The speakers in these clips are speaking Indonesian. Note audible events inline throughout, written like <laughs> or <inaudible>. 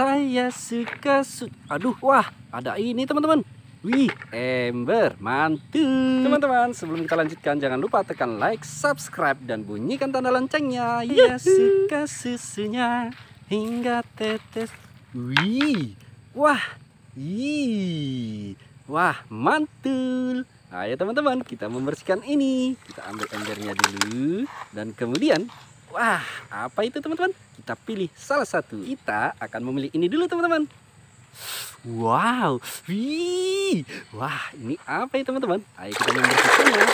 Saya suka su Aduh, wah, ada ini teman-teman. Wih, ember, mantul. Teman-teman, sebelum kita lanjutkan, jangan lupa tekan like, subscribe, dan bunyikan tanda loncengnya. Ya, suka susunya hingga tetes. Wih, wah, wih wah, mantul. Ayo teman-teman, kita membersihkan ini. Kita ambil embernya dulu, dan kemudian Wah, apa itu teman-teman? Kita pilih salah satu. Kita akan memilih ini dulu teman-teman. Wow, wih, wah ini apa ya teman-teman? Ayo kita membersihkannya.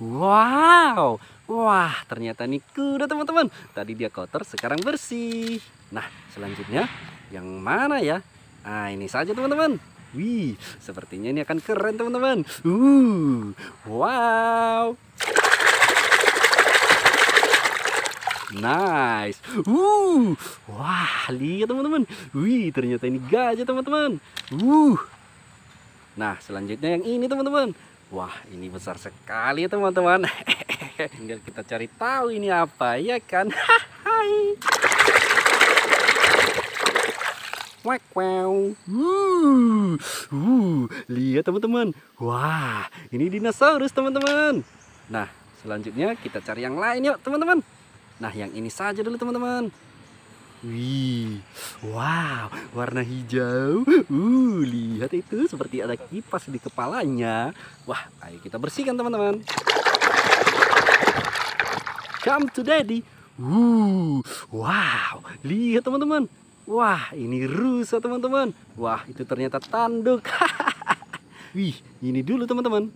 Wow, wah ternyata ini kuda teman-teman. Tadi dia kotor, sekarang bersih. Nah, selanjutnya yang mana ya? Nah, ini saja teman-teman. Wih, sepertinya ini akan keren teman-teman. Uh, wow. Nice. Uh, wah lihat teman-teman. Wih ternyata ini gajah teman-teman. Uh. Nah selanjutnya yang ini teman-teman. Wah ini besar sekali teman-teman. <laughs> Tinggal kita cari tahu ini apa ya kan. <laughs> Hai. wow. Uh, uh, lihat teman-teman. Wah, ini dinosaurus teman-teman. Nah, selanjutnya kita cari yang lain yuk teman-teman. Nah yang ini saja dulu teman-teman Wih, wow, warna hijau. Uh, lihat itu seperti ada kipas di kepalanya. Wah, ayo kita bersihkan teman-teman. Come to daddy. Uh, wow, lihat teman-teman. Wah, ini rusak teman-teman. Wah, itu ternyata tanduk. <laughs> Wih, ini dulu teman-teman.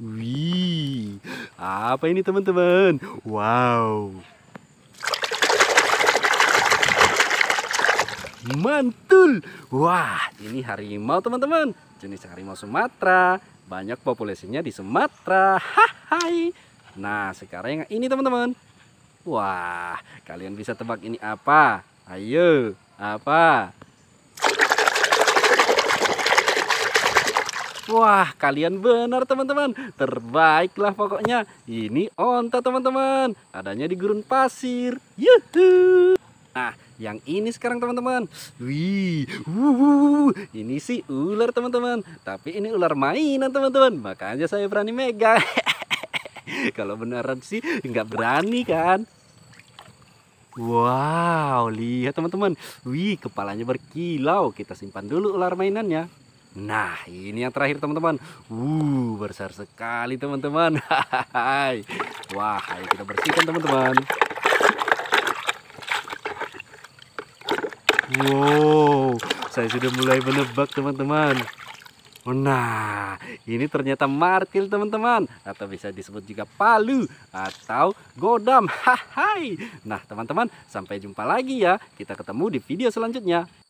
Wih, apa ini teman-teman? Wow. mantul wah ini harimau teman-teman jenis harimau Sumatera banyak populasinya di Sumatera hai nah sekarang ini teman-teman wah kalian bisa tebak ini apa ayo apa Wah, kalian benar teman-teman. Terbaiklah pokoknya. Ini onta teman-teman. Adanya di gurun pasir. Yuhuu. Nah, yang ini sekarang teman-teman. Wih, wuh, ini sih ular teman-teman. Tapi ini ular mainan teman-teman. Makanya saya berani megang. <laughs> Kalau beneran sih nggak berani kan. Wow, lihat teman-teman. Wih, kepalanya berkilau. Kita simpan dulu ular mainannya. Nah, ini yang terakhir teman-teman. Wuh, besar sekali teman-teman. <laughs> Wah, ayo kita bersihkan teman-teman. Wow, saya sudah mulai menebak teman-teman. Oh, nah, ini ternyata martil teman-teman Atau bisa disebut juga palu Atau godam <laughs> Hai. Nah teman-teman, sampai jumpa lagi ya Kita ketemu di video selanjutnya